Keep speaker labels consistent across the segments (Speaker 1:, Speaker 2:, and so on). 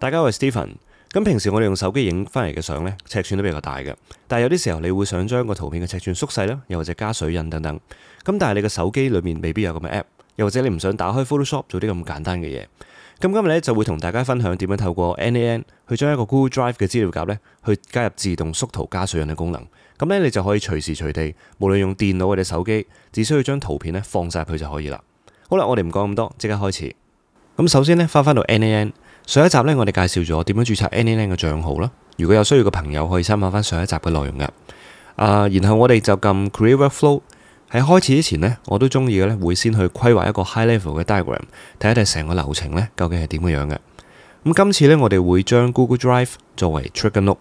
Speaker 1: 大家好，我系 Stephen。咁平时我哋用手机影翻嚟嘅相呢，尺寸都比较大嘅。但系有啲时候你会想将个图片嘅尺寸缩细啦，又或者加水印等等。咁但系你嘅手机里面未必有咁嘅 app，又或者你唔想打开 Photoshop 做啲咁简单嘅嘢。咁今日呢，就会同大家分享点样透过 N A N 去将一个 Google Drive 嘅资料夹呢，去加入自动缩图加水印嘅功能。咁呢，你就可以随时随地，无论用电脑或者手机，只需要将图片呢放晒入去就可以啦。好啦，我哋唔讲咁多，即刻开始。咁首先呢，翻翻到 N A N。上一集咧，我哋介紹咗點樣註冊 a n y l a n k 嘅帳號啦。如果有需要嘅朋友，可以參考翻上一集嘅內容嘅。啊，然後我哋就撳 Create Workflow。喺開始之前呢，我都中意嘅咧，會先去規劃一個 High Level 嘅 Diagram，睇一睇成個流程咧究竟係點嘅樣嘅。咁今次咧，我哋會將 Google Drive 作為 t r i c k e n Note。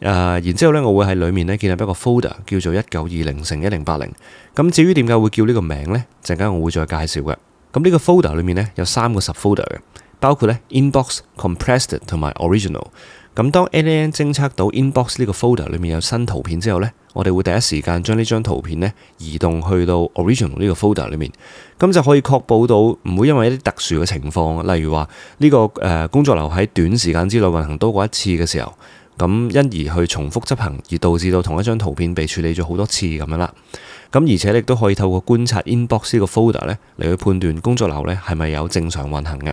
Speaker 1: 然之後咧，我會喺裏面咧建立一個 Folder，叫做一九二零乘一零八零。咁至於點解會叫呢個名咧？陣間我會再介紹嘅。咁呢個 Folder 裡面咧有三個 Sub Folder 嘅。包括咧 inbox compressed 同埋 original。咁當 AI N 侦測到 inbox 呢個 folder 里面有新圖片之後咧，我哋會第一時間將呢張圖片咧移動去到 original 呢個 folder 里面，咁就可以確保到唔會因為一啲特殊嘅情況，例如話呢個诶工作流喺短時間之內運行多過一次嘅時候，咁因而去重複執行而導致到同一張圖片被處理咗好多次咁樣啦。咁而且亦都可以透過觀察 inbox 呢個 folder 咧嚟去判斷工作流咧係咪有正常運行嘅。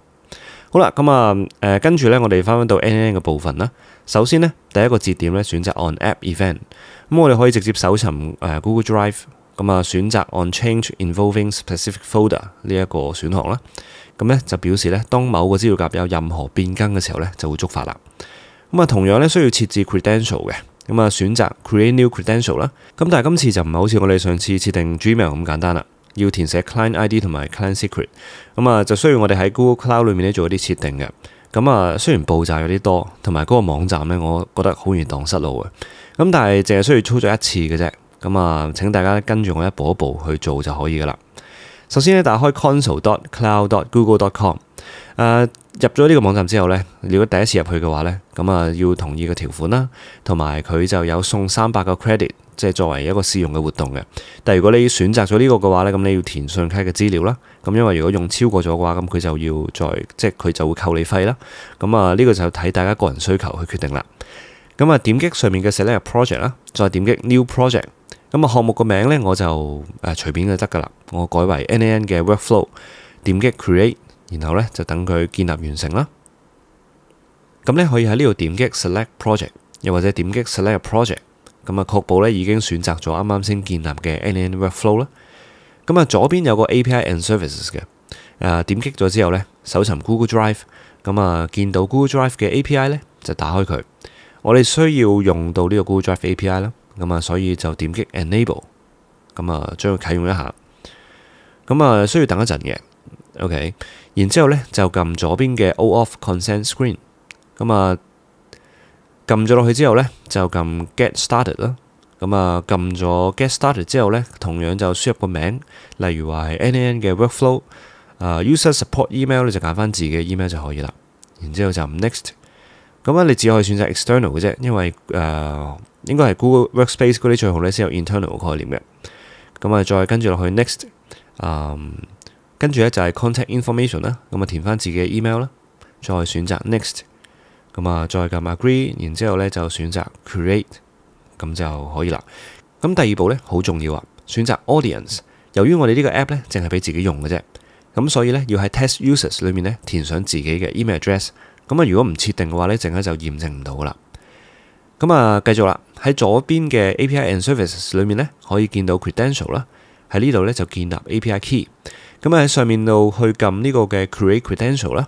Speaker 1: 好啦，咁啊，誒，跟住咧，我哋翻翻到 N N 嘅部分啦。首先咧，第一個節點咧，選擇 On App Event。咁我哋可以直接搜尋誒 Google Drive。咁啊，選擇 On Change Involving Specific Folder 呢一個選項啦。咁咧就表示咧，當某個資料夾有任何變更嘅時候咧，就會觸發啦。咁啊，同樣咧需要設置 Credential 嘅。咁啊，選擇 Create New Credential 啦。咁但係今次就唔係好似我哋上次設定 Gmail 咁簡單啦。要填寫 client ID 同埋 client secret，咁啊就需要我哋喺 Google Cloud 里面咧做一啲設定嘅。咁啊雖然步驟有啲多，同埋嗰個網站咧，我覺得好易荡失路嘅。咁但係淨係需要操作一次嘅啫。咁啊請大家跟住我一步一步去做就可以噶啦。首先咧打開 console.cloud.google.com，誒入咗呢個網站之後咧，如果第一次入去嘅話咧，咁啊要同意個條款啦，同埋佢就有送三百個 credit。即係作為一個試用嘅活動嘅。但係如果你選擇咗呢個嘅話咧，咁你要填信用卡嘅資料啦。咁因為如果用超過咗嘅話，咁佢就要再即係佢就會扣你費啦。咁啊，呢個就睇大家個人需求去決定啦。咁啊，點擊上面嘅 Select Project 啦，再點擊 New Project。咁啊，項目個名咧我就誒隨便就得㗎啦。我改為 N A N 嘅 Workflow，點擊 Create，然後咧就等佢建立完成啦。咁咧可以喺呢度點擊 Select Project，又或者點擊 Select Project。咁啊，確保咧已經選擇咗啱啱先建立嘅 Any a n Workflow 啦。咁啊，左邊有個 API and Services 嘅，誒點擊咗之後咧，搜尋 Google Drive。咁啊，見到 Google Drive 嘅 API 咧，就打開佢。我哋需要用到呢個 Google Drive API 啦。咁啊，所以就點擊 Enable。咁啊，將佢啟用一下。咁啊，需要等一陣嘅。OK，然之後咧就撳左邊嘅 o Off Consent Screen。咁啊。揿咗落去之后呢，就揿 Get Started 啦。咁啊，揿咗 Get Started 之后呢，同样就输入个名，例如话係 n a n 嘅 Workflow。啊，User Support Email 你就拣翻自己嘅 email 就可以啦。然之后就 Next。咁啊，你只可以选择 External 嘅啫，因为诶应该系 Google Workspace 嗰啲最好呢，先有 Internal 概念嘅。咁啊，再跟住落去 Next。啊，跟住呢就系 Contact Information 啦。咁啊，填翻自己嘅 email 啦，再选择 Next。咁啊，再撳 agree，然之後咧就選擇 create，咁就可以啦。咁第二步咧好重要啊，選擇 audience。由於我哋呢個 app 咧淨係俾自己用嘅啫，咁所以咧要喺 test users 裏面咧填上自己嘅 email address。咁啊，如果唔設定嘅話咧，淨係就驗證唔到噶啦。咁啊，繼續啦，喺左邊嘅 API and services 裏面咧，可以見到 credential 啦。喺呢度咧就建立 API key。咁啊喺上面度去撳呢個嘅 create credential 啦。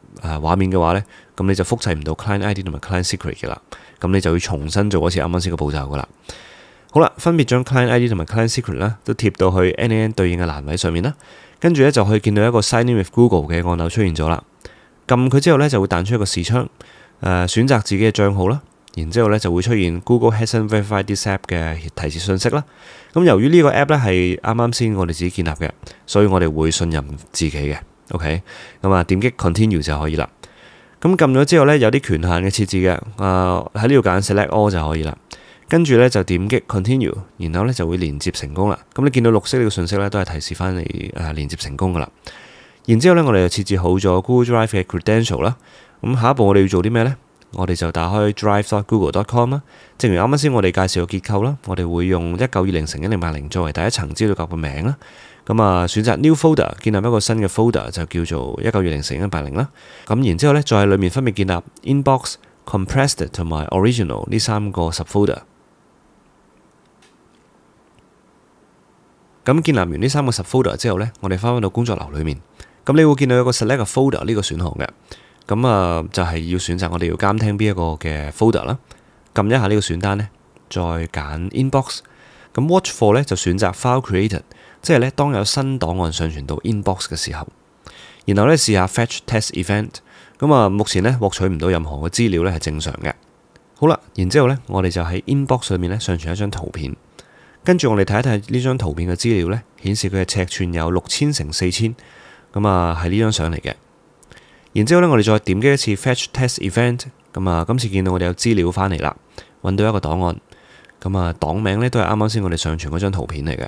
Speaker 1: 誒畫面嘅話呢，咁你就複製唔到 client ID 同埋 client secret 嘅啦，咁你就要重新做一次啱啱先嘅步驟噶啦。好啦，分別將 client ID 同埋 client secret 咧都貼到去 NAN 對應嘅欄位上面啦，跟住咧就可以見到一個 signing with Google 嘅按鈕出現咗啦。撳佢之後呢，就會彈出一個視窗，誒選擇自己嘅帳號啦，然之後咧就會出現 Google h a s u t v e r i f i e d t i r App 嘅提示信息啦。咁由於呢個 App 咧係啱啱先我哋自己建立嘅，所以我哋會信任自己嘅。OK，咁啊，点击 Continue 就可以啦。咁撳咗之後呢，有啲權限嘅設置嘅，啊喺呢度揀 Select All 就可以啦。跟住呢，就點擊 Continue，然後呢就會連接成功啦。咁你見到綠色呢個信息呢，都係提示翻你诶連接成功噶啦。然之後咧，我哋就設置好咗 Google Drive 嘅 Credential 啦。咁下一步我哋要做啲咩呢？我哋就打開 drive.google.com 啦。正如啱啱先我哋介紹嘅結構啦，我哋會用一九二零乘一零八零作為第一層資料夹嘅名啦。咁啊，選擇 New Folder 建立一個新嘅 folder，就叫做一九二零乘一八零啦。咁然之後咧，再喺裏面分別建立 Inbox、Compressed 同埋 Original 呢三個 subfolder。咁建立完呢三個 subfolder 之後咧，我哋翻到工作流裏面，咁你會見到有個 Select Folder 呢個選項嘅。咁啊，就係要選擇我哋要監聽邊一個嘅 folder 啦。撳一下呢個選單咧，再揀 Inbox。咁 Watch For 咧就選擇 File Created。即系咧，当有新档案上传到 inbox 嘅时候，然后咧试下 fetch test event，咁啊，目前咧获取唔到任何嘅资料咧系正常嘅。好啦，然之后咧，我哋就喺 inbox 上面咧上传一张图片，跟住我哋睇一睇呢张图片嘅资料咧，显示佢嘅尺寸有六千乘四千，咁啊系呢张相嚟嘅。然之后咧，我哋再点击一次 fetch test event，咁啊，今次见到我哋有资料翻嚟啦，搵到一个档案，咁啊档名咧都系啱啱先我哋上传嗰张图片嚟嘅。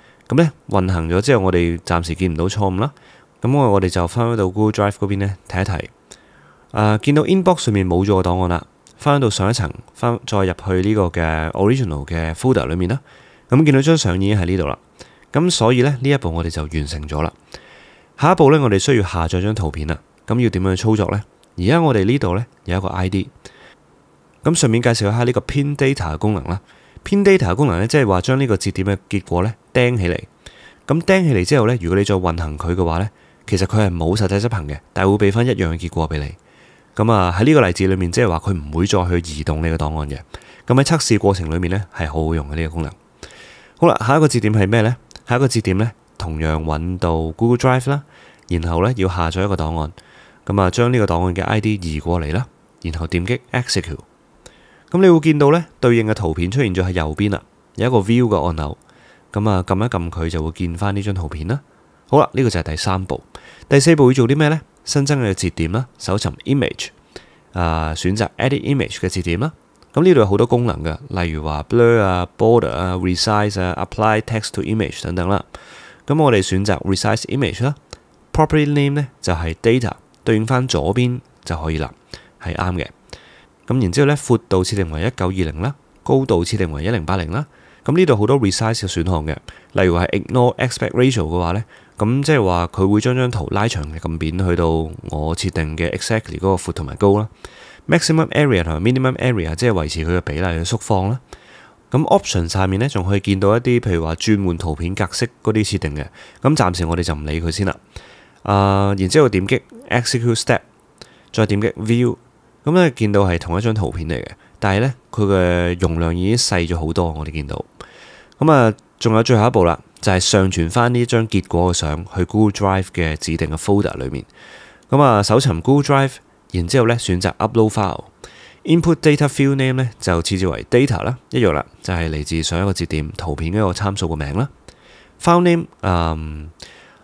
Speaker 1: 咁咧，運行咗之後，我哋暫時見唔到錯誤啦。咁我我哋就翻翻到 Google Drive 嗰邊咧睇一睇。啊，見到 inbox 上面冇咗個檔案啦。翻到上一層，翻再入去呢個嘅 original 嘅 folder 裏面啦。咁見到張相已經喺呢度啦。咁所以咧呢一步我哋就完成咗啦。下一步咧，我哋需要下載張圖片啦。咁要點樣操作咧？而家我哋呢度咧有一個 ID。咁順便介紹一下呢個 Pin Data 嘅功能啦。Pin Data 嘅功能咧，即係話將呢個節點嘅結果咧。掟起嚟，咁掟起嚟之后呢，如果你再运行佢嘅话呢，其实佢系冇实际执行嘅，但系会俾翻一样嘅结果俾你。咁啊喺呢个例子里面，即系话佢唔会再去移动呢个档案嘅。咁喺测试过程里面呢，系好好用嘅呢个功能。好啦，下一个节点系咩呢？下一个节点呢，同样揾到 Google Drive 啦，然后呢，要下载一个档案，咁啊将呢个档案嘅 I D 移过嚟啦，然后点击 X e c u t e 咁你会见到呢对应嘅图片出现咗喺右边啦，有一个 View 嘅按钮。咁啊，撳一撳佢就會見翻呢張圖片啦。好啦，呢個就係第三步。第四步要做啲咩呢？新增嘅節點啦，搜尋 image，啊，選擇 edit image 嘅節點啦。咁呢度有好多功能嘅，例如話 blur 啊、border 啊、resize 啊、apply text to image 等等啦。咁我哋選擇 resize image 啦。Property name 呢就係 data，對應翻左邊就可以啦，係啱嘅。咁然之後咧，寬度設定為一九二零啦，高度設定為一零八零啦。咁呢度好多 resize 嘅選項嘅，例如話係 ignore aspect ratio 嘅話咧，咁即係話佢會將張圖拉長嘅咁扁，去到我設定嘅 exactly 嗰個闊同埋高啦。maximum area 同埋 minimum area 即係維持佢嘅比例嘅縮放啦。咁 option 下面咧仲可以見到一啲，譬如話轉換圖片格式嗰啲設定嘅。咁暫時我哋就唔理佢先啦。啊，然之後點擊 execute step，再點擊 view，咁咧見到係同一張圖片嚟嘅，但系咧佢嘅容量已經細咗好多，我哋見到。咁啊，仲有最後一步啦，就係上傳翻呢張結果嘅相去 Google Drive 嘅指定嘅 folder 裏面。咁啊，搜尋 Google Drive，然之後咧選擇 Upload File，Input Data f i l d Name 咧就設置為 Data 啦，一樣啦，就係嚟自上一個節點圖片嘅一個參數嘅名啦。File Name，嗯，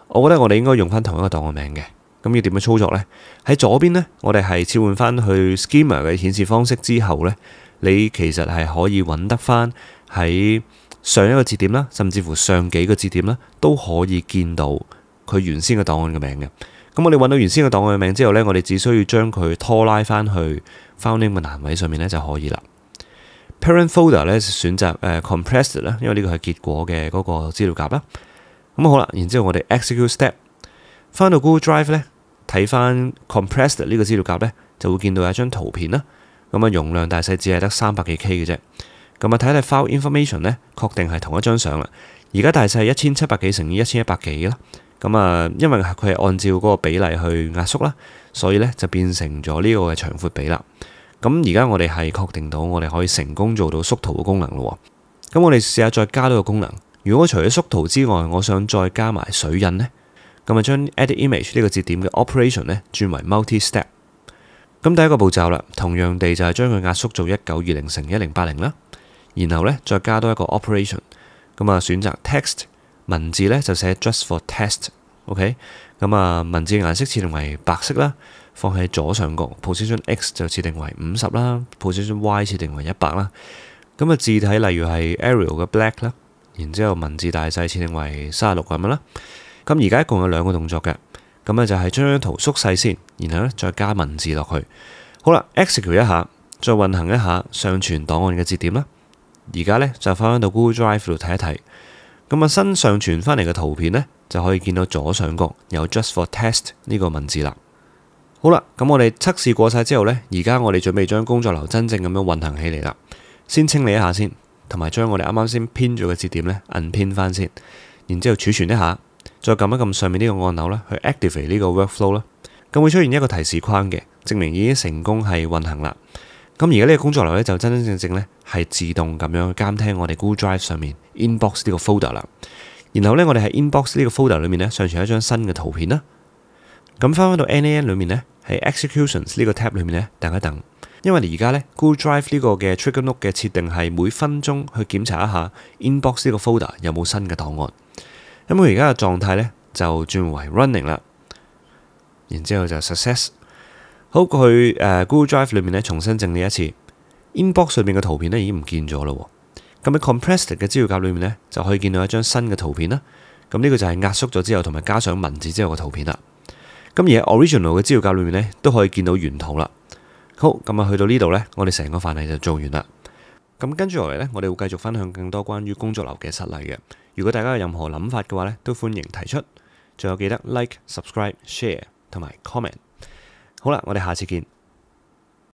Speaker 1: 我覺得我哋應該用翻同一個檔案名嘅。咁要點樣操作咧？喺左邊咧，我哋係切換翻去 Schema 嘅顯示方式之後咧，你其實係可以揾得翻喺。上一個節點啦，甚至乎上幾個節點咧，都可以見到佢原先嘅檔案嘅名嘅。咁我哋揾到原先嘅檔案嘅名之後呢，我哋只需要將佢拖拉翻去 Founding 嘅欄位上面呢就可以啦。Parent folder 呢，選擇诶 compressed 啦，因為呢個係結果嘅嗰個資料夾啦。咁好啦，然之後我哋 execute step，翻到 Google Drive 呢，睇翻 compressed 呢個資料夾呢，就會見到有一張圖片啦。咁啊容量大細只係得三百幾 K 嘅啫。咁啊，睇睇 file information 咧，確定係同一張相啦。而家大細係一千七百幾乘以一千一百幾啦。咁啊，因為佢係按照嗰個比例去壓縮啦，所以咧就變成咗呢個嘅長寬比啦。咁而家我哋係確定到我哋可以成功做到縮圖嘅功能咯。咁我哋试下再加多個功能。如果除咗縮圖之外，我想再加埋水印咧，咁啊將 edit image 呢個節點嘅 operation 咧轉為 multi step。咁第一個步驟啦，同樣地就係將佢壓縮做一九二零乘一零八零啦。然後呢，再加多一個 operation 咁啊，選擇 text 文字呢，就寫 just for test，OK 咁啊，文字嘅顏色設定為白色啦，放喺左上角。postion i X 就設定為五十啦，postion i Y 設定為一百啦。咁啊，字體例如係 Arial 嘅 black 啦，然之後文字大細設定為三十六咁樣啦。咁而家一共有兩個動作嘅，咁啊就係將張圖縮細先，然後呢，再加文字落去。好啦，execute 一下，再運行一下，上傳檔案嘅節點啦。而家咧就翻返到 Google Drive 度睇一睇，咁啊新上传翻嚟嘅图片呢，就可以见到左上角有 Just for Test 呢个文字啦。好啦，咁我哋测试过晒之后呢，而家我哋准备将工作流真正咁样运行起嚟啦。先清理一下先，同埋将我哋啱啱先编咗嘅节点呢，摁编翻先，然之后储存一下，再揿一揿上面呢个按钮呢，去 activate 呢个 workflow 啦。咁会出现一个提示框嘅，证明已经成功系运行啦。咁而家呢個工作流咧就真真正正咧係自動咁樣監聽我哋 Google Drive 上面 Inbox 呢個 folder 啦。然後咧我哋喺 Inbox 呢個 folder 裏面咧上傳一張新嘅圖片啦。咁翻返到 Nan 裏面咧喺 Executions 呢個 tab 裏面咧等一等，因為而家咧 Google Drive 呢個嘅 Trigger Note 嘅設定係每分鐘去檢查一下 Inbox 呢個 folder 有冇新嘅檔案。咁佢而家嘅狀態咧就轉為 Running 啦。然之後就 Success。好，佢诶，Google Drive 里面咧，重新整理一次，inbox 上面嘅图片咧已经唔见咗咯。咁喺 compressed 嘅资料夹里面咧，就可以见到一张新嘅图片啦。咁呢个就系压缩咗之后，同埋加上文字之后嘅图片啦。咁而喺 original 嘅资料夹里面咧，都可以见到原图啦。好，咁啊，去到呢度咧，我哋成个范例就做完啦。咁跟住落嚟咧，我哋会继续分享更多关于工作流嘅实例嘅。如果大家有任何谂法嘅话咧，都欢迎提出。仲有记得 like、subscribe、share 同埋 comment。好啦，我哋下次见。